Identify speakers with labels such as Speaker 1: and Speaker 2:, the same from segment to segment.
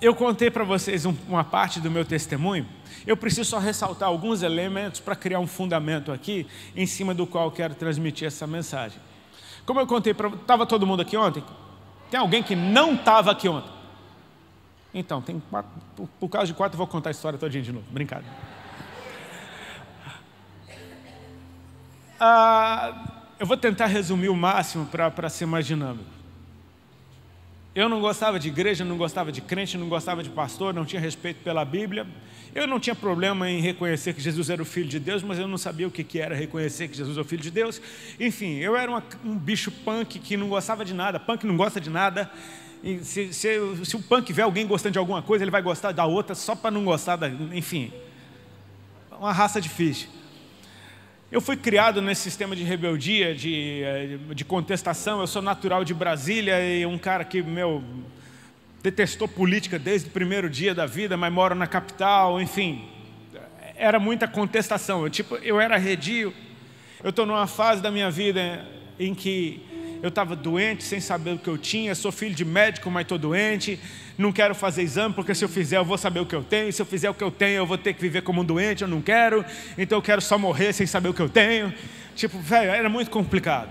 Speaker 1: Eu contei para vocês uma parte do meu testemunho. Eu preciso só ressaltar alguns elementos para criar um fundamento aqui, em cima do qual quero transmitir essa mensagem. Como eu contei para. Estava todo mundo aqui ontem? Tem alguém que não estava aqui ontem? Então, tem quatro, por, por, causa de quatro, eu vou contar a história todinha de novo. Brincadeira. Ah, eu vou tentar resumir o máximo para ser mais dinâmico. Eu não gostava de igreja, não gostava de crente, não gostava de pastor, não tinha respeito pela Bíblia. Eu não tinha problema em reconhecer que Jesus era o Filho de Deus, mas eu não sabia o que era reconhecer que Jesus é o Filho de Deus. Enfim, eu era uma, um bicho punk que não gostava de nada. Punk não gosta de nada. Se, se, se, o punk vê alguém gostando de alguma coisa, ele vai gostar da outra só para não gostar da. Enfim, uma raça difícil. Eu fui criado nesse sistema de rebeldia, de, eh, de contestação. Eu sou natural de Brasília e um cara que, meu, detestou política desde o primeiro dia da vida, mas moro na capital, enfim. Era muita contestação. Eu, tipo, eu era redio. Eu estou numa fase da minha vida em que eu estava doente, sem saber o que eu tinha, sou filho de médico, mas estou doente, não quero fazer exame, porque se eu fizer eu vou saber o que eu tenho, se eu fizer o que eu tenho eu vou ter que viver como um doente, eu não quero, então eu quero só morrer sem saber o que eu tenho. Tipo, velho, era muito complicado.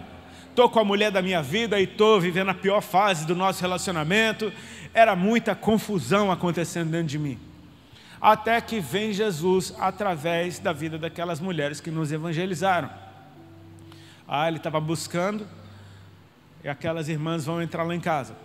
Speaker 1: Estou com a mulher da minha vida e estou vivendo a pior fase do nosso relacionamento, era muita confusão acontecendo dentro de mim. Até que vem Jesus através da vida daquelas mulheres que nos evangelizaram. Ah, ele estava buscando e aquelas irmãs vão entrar lá em casa.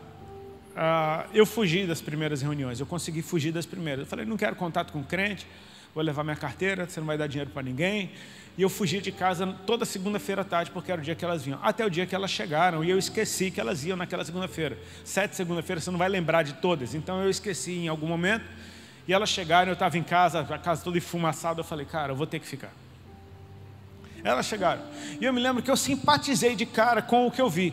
Speaker 1: Ah, eu fugi das primeiras reuniões, eu consegui fugir das primeiras. Eu falei, não quero contato com crente, vou levar minha carteira, você não vai dar dinheiro para ninguém. E eu fugi de casa toda segunda-feira à tarde, porque era o dia que elas vinham. Até o dia que elas chegaram, e eu esqueci que elas iam naquela segunda-feira. Sete segunda-feiras, você não vai lembrar de todas. Então eu esqueci em algum momento. E elas chegaram, eu estava em casa, a casa toda enfumaçada. Eu falei, cara, eu vou ter que ficar. Elas chegaram. E eu me lembro que eu simpatizei de cara com o que eu vi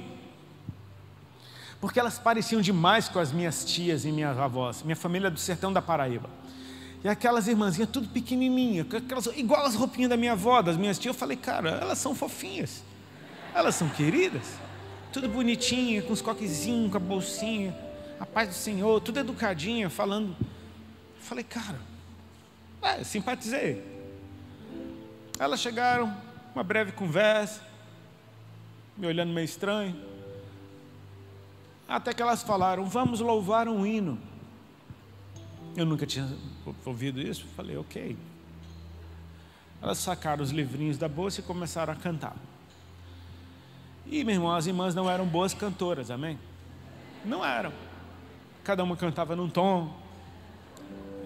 Speaker 1: porque elas pareciam demais com as minhas tias e minhas avós, minha família do sertão da Paraíba. E aquelas irmãzinhas, tudo pequenininha, aquelas, igual as roupinhas da minha avó, das minhas tias, eu falei, cara, elas são fofinhas, elas são queridas, tudo bonitinha, com os coquezinhos, com a bolsinha, a paz do Senhor, tudo educadinha, falando. Eu falei, cara, é, simpatizei. Elas chegaram, uma breve conversa, me olhando meio estranho. Até que elas falaram: Vamos louvar um hino. Eu nunca tinha ouvido isso. Falei: Ok. Elas sacaram os livrinhos da bolsa e começaram a cantar. E, meu irmão, as irmãs não eram boas cantoras, amém? Não eram. Cada uma cantava num tom.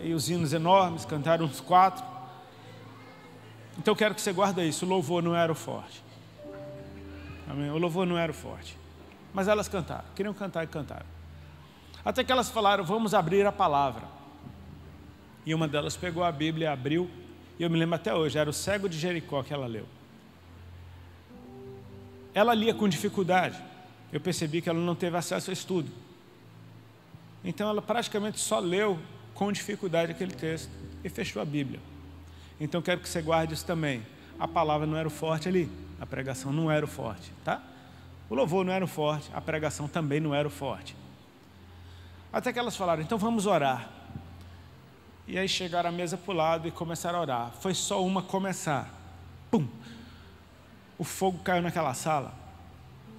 Speaker 1: E os hinos enormes, cantaram uns quatro. Então eu quero que você guarde isso. O louvor não era o forte. Amém? O louvor não era o forte. Mas elas cantaram, queriam cantar e cantaram. Até que elas falaram: Vamos abrir a palavra. E uma delas pegou a Bíblia, e abriu, e eu me lembro até hoje, era o cego de Jericó que ela leu. Ela lia com dificuldade. Eu percebi que ela não teve acesso ao estudo. Então ela praticamente só leu com dificuldade aquele texto e fechou a Bíblia. Então quero que você guarde isso também. A palavra não era o forte ali, a pregação não era o forte, tá? O louvor não era o forte, a pregação também não era o forte. Até que elas falaram, então vamos orar. E aí chegaram à mesa para o lado e começaram a orar. Foi só uma começar. Pum! O fogo caiu naquela sala.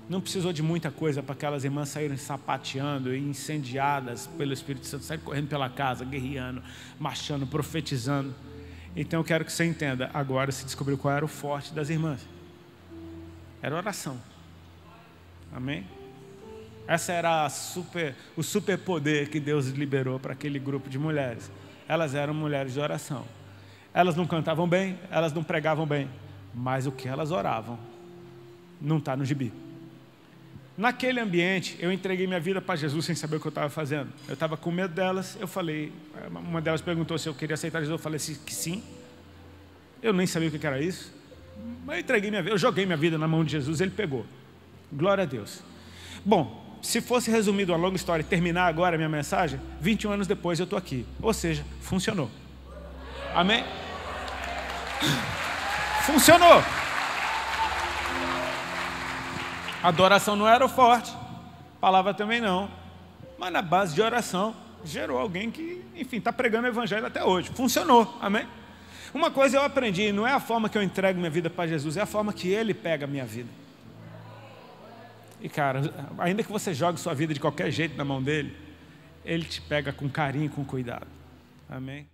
Speaker 1: Não precisou de muita coisa para aquelas irmãs saírem sapateando e incendiadas pelo Espírito Santo, saírem correndo pela casa, guerreando, marchando, profetizando. Então eu quero que você entenda, agora se descobriu qual era o forte das irmãs. Era oração. Amém? Essa era super, o superpoder que Deus liberou para aquele grupo de mulheres. Elas eram mulheres de oração. Elas não cantavam bem, elas não pregavam bem, mas o que elas oravam não está no gibi. Naquele ambiente, eu entreguei minha vida para Jesus sem saber o que eu estava fazendo. Eu estava com medo delas, eu falei, uma delas perguntou se eu queria aceitar Jesus, eu falei que sim. Eu nem sabia o que era isso, mas eu entreguei minha vida, eu joguei minha vida na mão de Jesus, ele pegou. Glória a Deus. Bom, se fosse resumido a longa história e terminar agora a minha mensagem, 21 anos depois eu estou aqui. Ou seja, funcionou. Amém? Funcionou. A adoração não era forte, palavra também não. Mas na base de oração gerou alguém que, enfim, está pregando o evangelho até hoje. Funcionou. Amém? Uma coisa eu aprendi, não é a forma que eu entrego minha vida para Jesus, é a forma que Ele pega a minha vida. E cara, ainda que você jogue sua vida de qualquer jeito na mão dele, ele te pega com carinho, com cuidado. Amém?